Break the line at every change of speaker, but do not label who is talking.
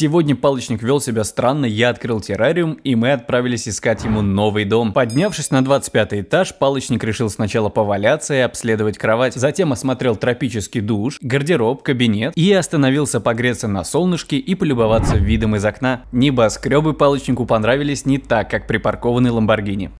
Сегодня палочник вел себя странно, я открыл террариум, и мы отправились искать ему новый дом. Поднявшись на 25 этаж, палочник решил сначала поваляться и обследовать кровать, затем осмотрел тропический душ, гардероб, кабинет и остановился погреться на солнышке и полюбоваться видом из окна. Небоскребы палочнику понравились не так, как припаркованный Ламборгини.